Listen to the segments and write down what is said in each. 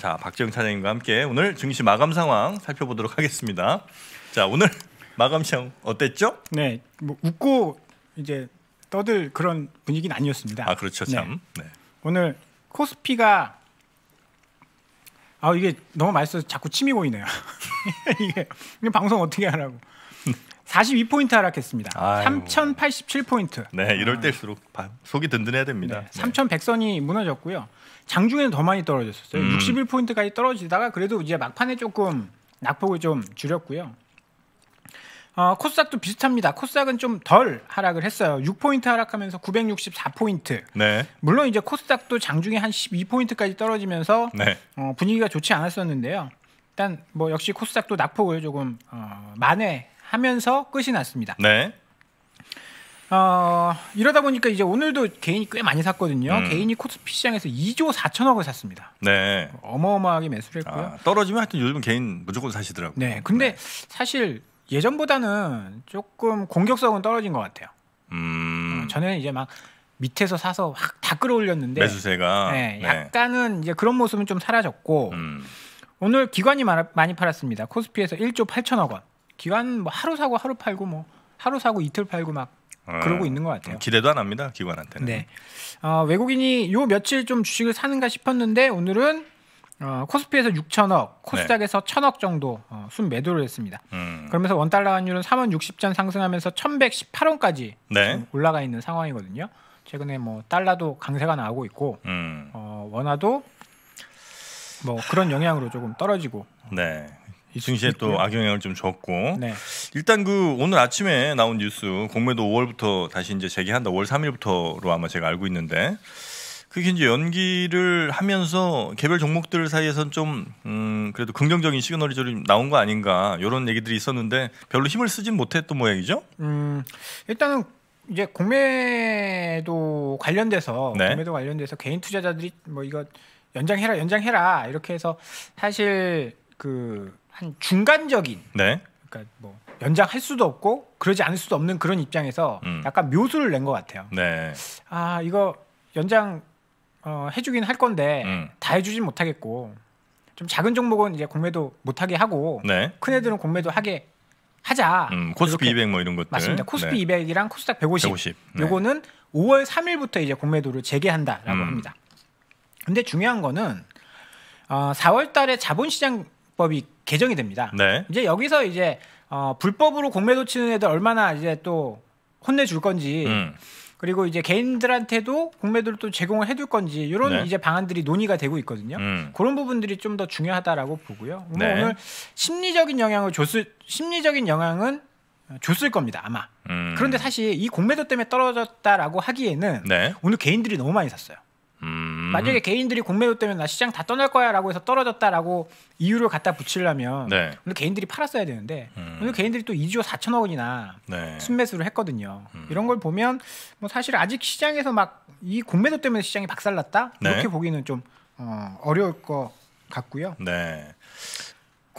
자 박재영 차장님과 함께 오늘 증시 마감 상황 살펴보도록 하겠습니다. 자 오늘 마감 시험 어땠죠? 네, 뭐 웃고 이제 떠들 그런 분위기는 아니었습니다. 아 그렇죠 네. 참. 네. 네. 오늘 코스피가 아 이게 너무 맛있어서 자꾸 침이 고이네요. 이게, 이게 방송 어떻게 하라고. 42포인트 하락했습니다. 아이고. 3,087포인트. 네, 이럴 때일수록 속이 든든해야 됩니다. 네, 3,100선이 무너졌고요. 장중에는 더 많이 떨어졌었어요. 음. 61포인트까지 떨어지다가 그래도 이제 막판에 조금 낙폭을 좀 줄였고요. 어, 코스닥도 비슷합니다. 코스닥은 좀 덜 하락을 했어요. 6포인트 하락하면서 964포인트. 네. 물론 이제 코스닥도 장중에 한 12포인트까지 떨어지면서 네. 어, 분위기가 좋지 않았었는데요. 일단 뭐 역시 코스닥도 낙폭을 조금 어, 만회 하면서 끝이 났습니다. 네. 어, 이러다 보니까 이제 오늘도 개인이 꽤 많이 샀거든요. 음. 개인이 코스피 시장에서 2조 4천억을 샀습니다. 네. 어마어마하게 매수를 아, 했고요. 아, 떨어지면 하여튼 요즘 개인 무조건 사시더라고요. 네. 근데 네. 사실 예전보다는 조금 공격성은 떨어진 것 같아요. 음. 어, 전에는 이제 막 밑에서 사서 확 다 끌어올렸는데 매수세가 네, 네. 약간은 네. 이제 그런 모습은 좀 사라졌고 음. 오늘 기관이 많이 팔았습니다. 코스피에서 1조 8천억 원. 기관 뭐 하루 사고 하루 팔고 뭐 하루 사고 이틀 팔고 막 아, 그러고 있는 것 같아요. 음, 기대도 안 합니다 기관한테는. 네. 어, 외국인이 요 며칠 좀 주식을 사는가 싶었는데 오늘은 어, 코스피에서 6천억, 코스닥에서 네. 1천억 정도 어, 순 매도를 했습니다. 음. 그러면서 원 달러 환율은 3원 60전 상승하면서 1,118원까지 네. 올라가 있는 상황이거든요. 최근에 뭐 달러도 강세가 나오고 있고 음. 어, 원화도 뭐 그런 영향으로 조금 떨어지고 네. 이승신에또 악영향을 좀 줬고 네. 일단 그 오늘 아침에 나온 뉴스 공매도 5월부터 다시 이제 재개한다 5월 3일부터로 아마 제가 알고 있는데 그게 이제 연기를 하면서 개별 종목들 사이에선 좀 음, 그래도 긍정적인 시그널이 좀 나온 거 아닌가 이런 얘기들이 있었는데 별로 힘을 쓰진 못했던 모양이죠. 음 일단은 이제 공매도 관련돼서 네. 공매도 관련돼서 개인 투자자들이 뭐 이거 연장해라 연장해라 이렇게 해서 사실 그한 중간적인 네. 그러니까 뭐 연장할 수도 없고 그러지 않을 수도 없는 그런 입장에서 음. 약간 묘수를 낸 것 같아요. 네. 아 이거 연장 어, 해주긴 할 건데 음. 다 해주진 못하겠고 좀 작은 종목은 이제 공매도 못하게 하고 네. 큰 애들은 공매도 하게 하자. 음, 코스피 200 뭐 이런 것들. 맞습니다. 코스피 네. 200이랑 코스닥 150. 요거는 5월 3일부터 이제 공매도를 재개한다라고 음. 합니다. 근데 중요한 거는 어, 4월 달에 자본시장법이 개정이 됩니다. 네. 이제 여기서 이제 어, 불법으로 공매도 치는 애들 얼마나 이제 또 혼내줄 건지 음. 그리고 이제 개인들한테도 공매도를 또 제공을 해둘 건지 이런 네. 이제 방안들이 논의가 되고 있거든요. 음. 그런 부분들이 좀 더 중요하다라고 보고요. 뭐 네. 오늘 심리적인 영향을 줬을 심리적인 영향은 줬을 겁니다 아마. 음. 그런데 사실 이 공매도 때문에 떨어졌다라고 하기에는 네. 오늘 개인들이 너무 많이 샀어요. 음. 만약에 개인들이 공매도 때문에 나 시장 다 떠날 거야라고 해서 떨어졌다라고 이유를 갖다 붙이려면 네. 오늘 개인들이 팔았어야 되는데 음. 오늘 개인들이 또 2조 4천억 원이나 네. 순매수를 했거든요. 음. 이런 걸 보면 뭐 사실 아직 시장에서 막 이 공매도 때문에 시장이 박살났다 네. 이렇게 보기는 좀 어, 어려울 것 같고요. 네.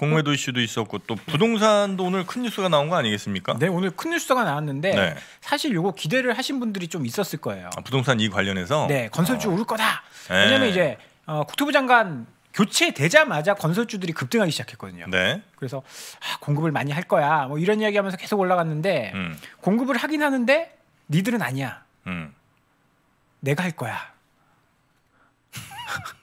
공매도 이슈도 있었고 또 부동산도 오늘 큰 뉴스가 나온 거 아니겠습니까? 네, 오늘 큰 뉴스가 나왔는데 네. 사실 이거 기대를 하신 분들이 좀 있었을 거예요. 아, 부동산 이 관련해서 네, 건설주 어. 오를 거다. 네. 왜냐면 하 이제 어, 국토부 장관 교체되자마자 건설주들이 급등하기 시작했거든요. 네. 그래서 아, 공급을 많이 할 거야. 뭐 이런 이야기하면서 계속 올라갔는데 음. 공급을 하긴 하는데 니들은 아니야. 음. 내가 할 거야.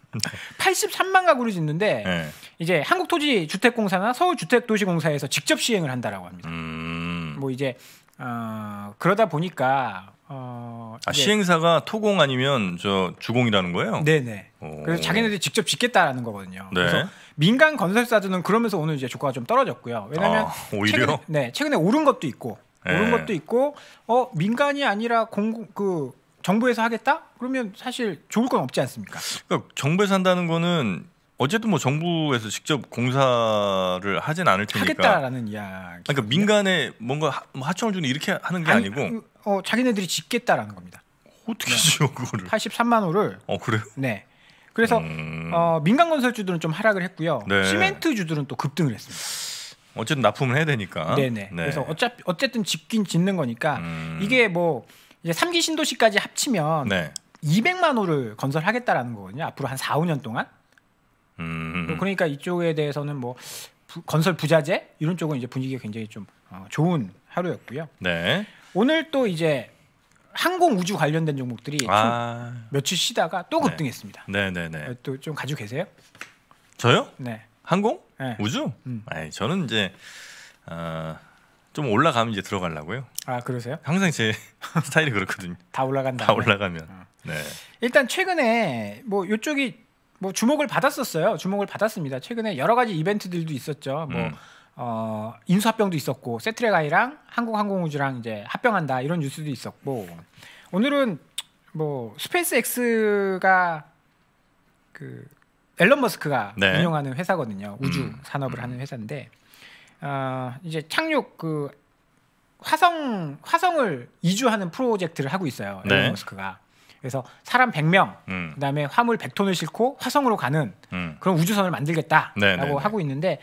83만 가구를 짓는데 네. 이제 한국토지주택공사나 서울주택도시공사에서 직접 시행을 한다라고 합니다. 음... 뭐 이제 어, 그러다 보니까 어, 아, 시행사가 토공 아니면 저 주공이라는 거예요? 네네. 오. 그래서 자기네들이 직접 짓겠다라는 거거든요. 네. 그래서 민간 건설사들은 그러면서 오늘 이제 주가가 좀 떨어졌고요. 왜냐면 아, 오히려 최근네 최근에 오른 것도 있고 네. 오른 예. 것도 있고 어 민간이 아니라 공그 정부에서 하겠다? 그러면 사실 좋을 건 없지 않습니까? 그러니까 정부에서 한다는 거는 어쨌든 뭐 정부에서 직접 공사를 하진 않을 테니까 하겠다라는 이야기. 그러니까 민간에 뭔가 하, 뭐 하청을 주는 이렇게 하는 게 아니, 고 음, 어, 자기네들이 짓겠다라는 겁니다. 어떻게 네. 지어 그거를? 83만 호를. 어 그래요? 네. 그래서 음... 어, 민간 건설주들은 좀 하락을 했고요. 네. 시멘트주들은 또 급등을 했습니다. 어쨌든 납품을 해야 되니까. 네네. 네. 그래서 어차피 어쨌든 짓긴 짓는 거니까 음... 이게 뭐 이제 3기 신도시까지 합치면 네. 200만 호를 건설하겠다라는 거거든요. 앞으로 한 4, 5년 동안. 음. 그러니까 이쪽에 대해서는 뭐 부, 건설 부자재 이런 쪽은 이제 분위기가 굉장히 좀 어, 좋은 하루였고요. 네. 오늘 또 이제 항공 우주 관련된 종목들이 아. 며칠 쉬다가 또 네. 급등했습니다. 네, 네, 네. 네. 어, 또좀 가지고 계세요? 저요? 네. 항공? 네. 우주? 음. 아니, 저는 이제 어, 좀 올라가면 이제 들어가려고요. 아 그러세요? 항상 제 스타일이 그렇거든요. 다 올라간다. 다 올라가면. 어. 네. 일단 최근에 뭐 이쪽이 뭐 주목을 받았었어요. 주목을 받았습니다. 최근에 여러 가지 이벤트들도 있었죠. 뭐 음. 어, 인수합병도 있었고 세트레가이랑 한국항공우주랑 이제 합병한다 이런 뉴스도 있었고 오늘은 뭐 스페이스X가 그 앨런 머스크가 네. 운영하는 회사거든요. 우주 음. 산업을 음. 하는 회사인데 어, 이제 착륙 그 화성 화성을 이주하는 프로젝트를 하고 있어요. 네. 앨런 머스크가. 그래서 사람 100명, 음. 그다음에 화물 100톤을 싣고 화성으로 가는 음. 그런 우주선을 만들겠다라고 네네네. 네, 네. 하고 있는데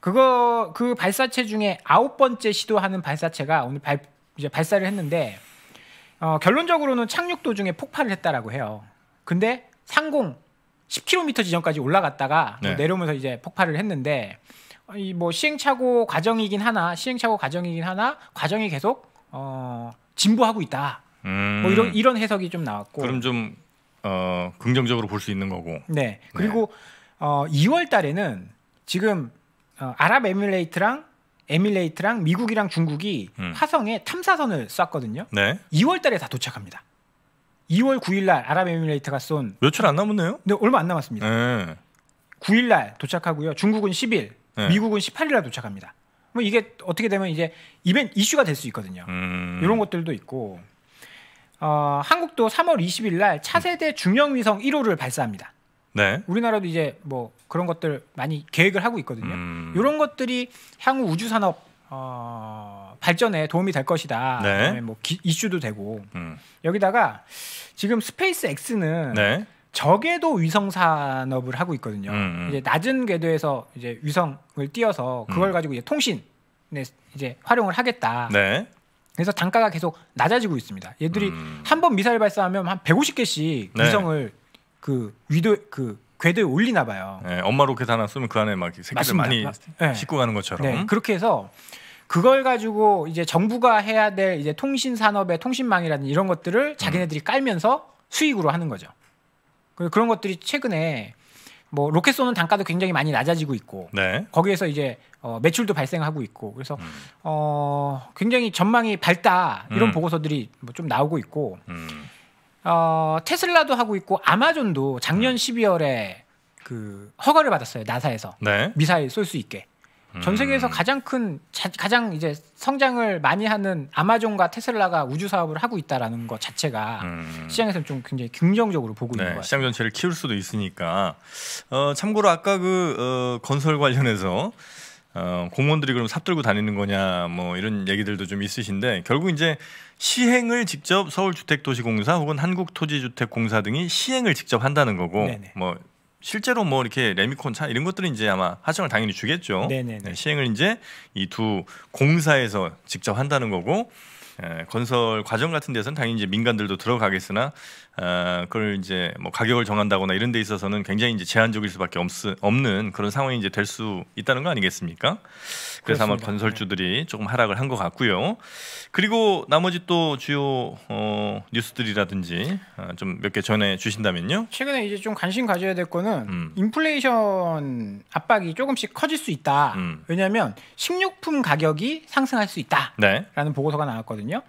그거 그 발사체 중에 아홉 번째 시도하는 발사체가 오늘 발 이제 발사를 했는데 어, 결론적으로는 착륙 도중에 폭발을 했다라고 해요. 근데 상공 10km 지점까지 올라갔다가 네. 내려오면서 이제 폭발을 했는데 어, 이뭐 시행착오 과정이긴 하나 시행착오 과정이긴 하나 과정이 계속 어, 진보하고 있다. 음. 뭐 이런 음. 이런 해석이 좀 나왔고. 그럼 좀 어, 긍정적으로 볼 수 있는 거고. 네. 그리고 네. 어, 2월 달에는 지금 어, 아랍에미레이트랑 에미레이트랑 미국이랑 중국이 음. 화성에 탐사선을 쐈거든요. 네. 2월 달에 다 도착합니다. 2월 9일 날 아랍에미레이트가 쏜 며칠 안 남았네요. 네, 얼마 안 남았습니다. 네. 9일 날 도착하고요. 중국은 10일, 네. 미국은 18일에 도착합니다. 뭐 이게 어떻게 되면 이제 이벤 이슈가 될 수 있거든요. 음. 이런 것들도 있고 어, 한국도 3월 20일 날 차세대 중형 위성 1호를 발사합니다. 네. 우리나라도 이제 뭐 그런 것들 많이 계획을 하고 있거든요. 음. 이런 것들이 향후 우주 산업 어, 발전에 도움이 될 것이다. 네. 뭐 기, 이슈도 되고 음. 여기다가 지금 스페이스 X는 네. 적에도 위성 산업을 하고 있거든요. 음, 음. 이제 낮은 궤도에서 이제 위성을 띄어서 그걸 음. 가지고 이제 통신 이제 활용을 하겠다. 네. 그래서 단가가 계속 낮아지고 있습니다. 얘들이 음. 한번 미사일 발사하면 한 150개씩 네. 위성을 그 위도 그 궤도에 올리나 봐요. 네, 엄마 로켓 하나 쓰면 그 안에 막 새끼들 맞습니다. 많이 네. 싣고 가는 것처럼. 네, 그렇게 해서 그걸 가지고 이제 정부가 해야 될 이제 통신 산업의 통신망이라든지 이런 것들을 자기네들이 깔면서 수익으로 하는 거죠. 그런 것들이 최근에 뭐 로켓 쏘는 단가도 굉장히 많이 낮아지고 있고 네. 거기에서 이제 어, 매출도 발생하고 있고 그래서 음. 어, 굉장히 전망이 밝다 이런 음. 보고서들이 뭐 좀 나오고 있고 음. 어, 테슬라도 하고 있고 아마존도 작년 12월에 음. 그 허가를 받았어요 나사에서 네. 미사일 쏠 수 있게 전 세계에서 음. 가장 큰 자, 가장 이제 성장을 많이 하는 아마존과 테슬라가 우주 사업을 하고 있다라는 것 자체가 음. 시장에서 는좀 굉장히 긍정적으로 보고 있는 네, 거예요. 시장 전체를 키울 수도 있으니까 어, 참고로 아까 그 어, 건설 관련해서 어, 공무원들이 그럼 삽들고 다니는 거냐 뭐 이런 얘기들도 좀 있으신데 결국 이제 시행을 직접 서울주택도시공사 혹은 한국토지주택공사 등이 시행을 직접 한다는 거고 네네. 뭐 실제로 뭐 이렇게 레미콘 차 이런 것들은 이제 아마 하청을 당연히 주겠죠. 네네네. 네, 시행을 이제 이 두 공사에서 직접 한다는 거고 에, 예, 건설 과정 같은 데서는 당연히 이제 민간들도 들어가겠으나 아, 그걸 이제 뭐 가격을 정한다거나 이런 데 있어서는 굉장히 이제 제한적일 수밖에 없 없는 그런 상황이 이제 될 수 있다는 거 아니겠습니까? 그래서 그렇습니다. 아마 건설주들이 네. 조금 하락을 한 것 같고요. 그리고 나머지 또 주요 어, 뉴스들이라든지 아, 어, 좀몇 개 전해 주신다면요. 최근에 이제 좀 관심 가져야 될 거는 음. 인플레이션 압박이 조금씩 커질 수 있다. 음. 왜냐하면 식료품 가격이 상승할 수 있다라는 네. 보고서가 나왔거든요.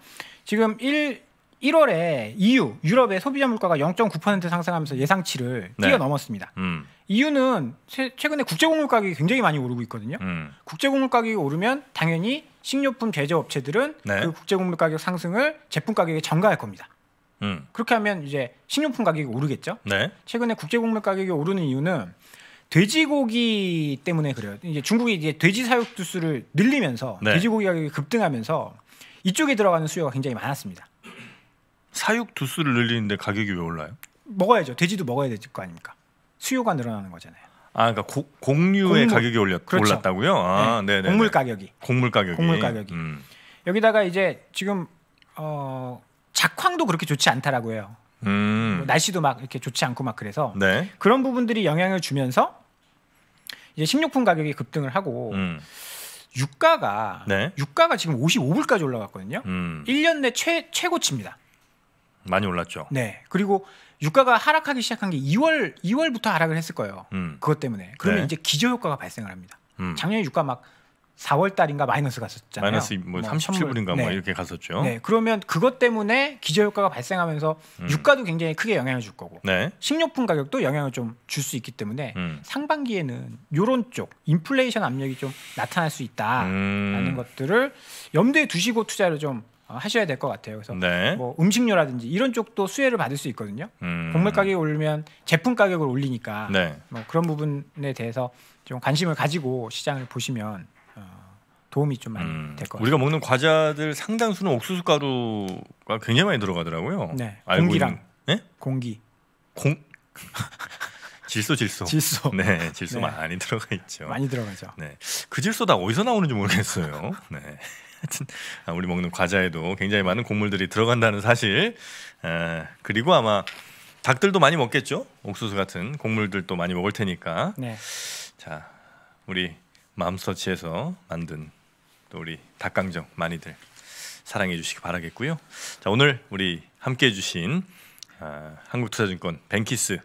지금 1 1월에 EU 유럽의 소비자 물가가 0.9% 상승하면서 예상치를 네. 뛰어넘었습니다. 음. 이유는 최, 근에 국제곡물 가격이 굉장히 많이 오르고 있거든요. 음. 국제곡물 가격이 오르면 당연히 식료품 제조업체들은 네. 그국제곡물 가격 상승을 제품 가격에 전가할 겁니다. 음. 그렇게 하면 이제 식료품 가격이 오르겠죠. 네. 최근에 국제곡물 가격이 오르는 이유는 돼지고기 때문에 그래요. 이제 중국이 이제 돼지 사육 두수를 늘리면서 네. 돼지고기 가격이 급등하면서 이쪽에 들어가는 수요가 굉장히 많았습니다. 사육 두수를 늘리는데 가격이 왜 올라요? 먹어야죠. 돼지도 먹어야 될 거 아닙니까? 수요가 늘어나는 거잖아요. 아, 그러니까 고, 공유의 곡물. 가격이 올렸, 그렇죠. 올랐다고요? 아, 네, 네, 곡물 가격이. 곡물 가격이. 곡물 가격이. 음. 여기다가 이제 지금 어, 작황도 그렇게 좋지 않다라고 해요. 음. 뭐 날씨도 막 이렇게 좋지 않고 막 그래서 네. 그런 부분들이 영향을 주면서 이제 식료품 가격이 급등을 하고 음. 유가가 네. 유가가 지금 55불까지 올라갔거든요. 음. 1년 내최 최고치입니다. 많이 올랐죠. 네. 그리고 유가가 하락하기 시작한 게 2월 2월부터 하락을 했을 거예요. 음. 그것 때문에. 그러면 네. 이제 기저 효과가 발생을 합니다. 음. 작년에 유가 막 4월 달인가 마이너스 갔었잖아요. 마이너스 뭐, 37불인가 뭐 뭐 네. 이렇게 갔었죠. 네. 그러면 그것 때문에 기저 효과가 발생하면서 음. 유가도 굉장히 크게 영향을 줄 거고. 네. 식료품 가격도 영향을 좀 줄 수 있기 때문에 음. 상반기에는 요런 쪽 인플레이션 압력이 좀 나타날 수 있다라는 음. 것들을 염두에 두시고 투자를 좀 어, 하셔야 될 것 같아요. 그래서 네. 뭐 음식료라든지 이런 쪽도 수혜를 받을 수 있거든요. 음. 곡물 가격이 오르면 제품 가격을 올리니까 네. 뭐 그런 부분에 대해서 좀 관심을 가지고 시장을 보시면 어, 도움이 좀 많이 음. 될것 같아요. 우리가 먹는 과자들 상당수는 옥수수 가루가 굉장히 많이 들어가더라고요. 네. 공기랑 네? 공기. 공 질소 질소 질소 네 질소 네. 많이 들어가 있죠 많이 들어가죠 네그 질소 다 어디서 나오는지 모르겠어요 네 하여튼 아, 우리 먹는 과자에도 굉장히 많은 곡물들이 들어간다는 사실. 아, 그리고 아마 닭들도 많이 먹겠죠. 옥수수 같은 곡물들도 많이 먹을 테니까. 네. 자, 우리 맘서치에서 만든 또 우리 닭강정 많이들 사랑해 주시기 바라겠고요. 자, 오늘 우리 함께 해주신 아, 한국투자증권 뱅키스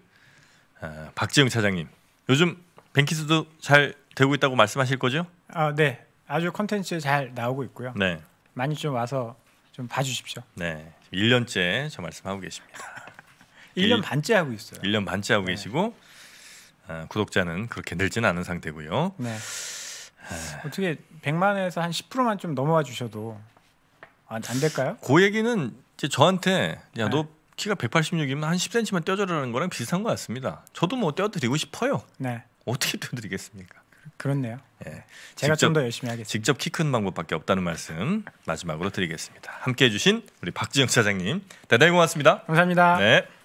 박지영 차장님. 요즘 뱅키스도 잘 되고 있다고 말씀하실 거죠? 아, 네. 아주 컨텐츠 잘 나오고 있고요. 네. 많이 좀 와서 좀 봐주십시오. 네. 1년째 저 말씀하고 계십니다. 1년 1, 반째 하고 있어요. 1년 반째 하고 네. 계시고 아, 구독자는 그렇게 늘지는 않은 상태고요. 네. 아. 어떻게 100만에서 한 10%만 좀 넘어와 주셔도 안, 안 될까요? 그 얘기는 이제 저한테 야너 네. 키가 186이면 한 10cm만 떼어줘라는 거랑 비슷한 것 같습니다. 저도 뭐 떼어드리고 싶어요. 네. 어떻게 떼어드리겠습니까? 그렇네요. 예. 제가 좀 더 열심히 하겠습니다. 직접 키 큰 방법밖에 없다는 말씀 마지막으로 드리겠습니다. 함께 해주신 우리 박지영 차장님 대단히 고맙습니다. 감사합니다. 네.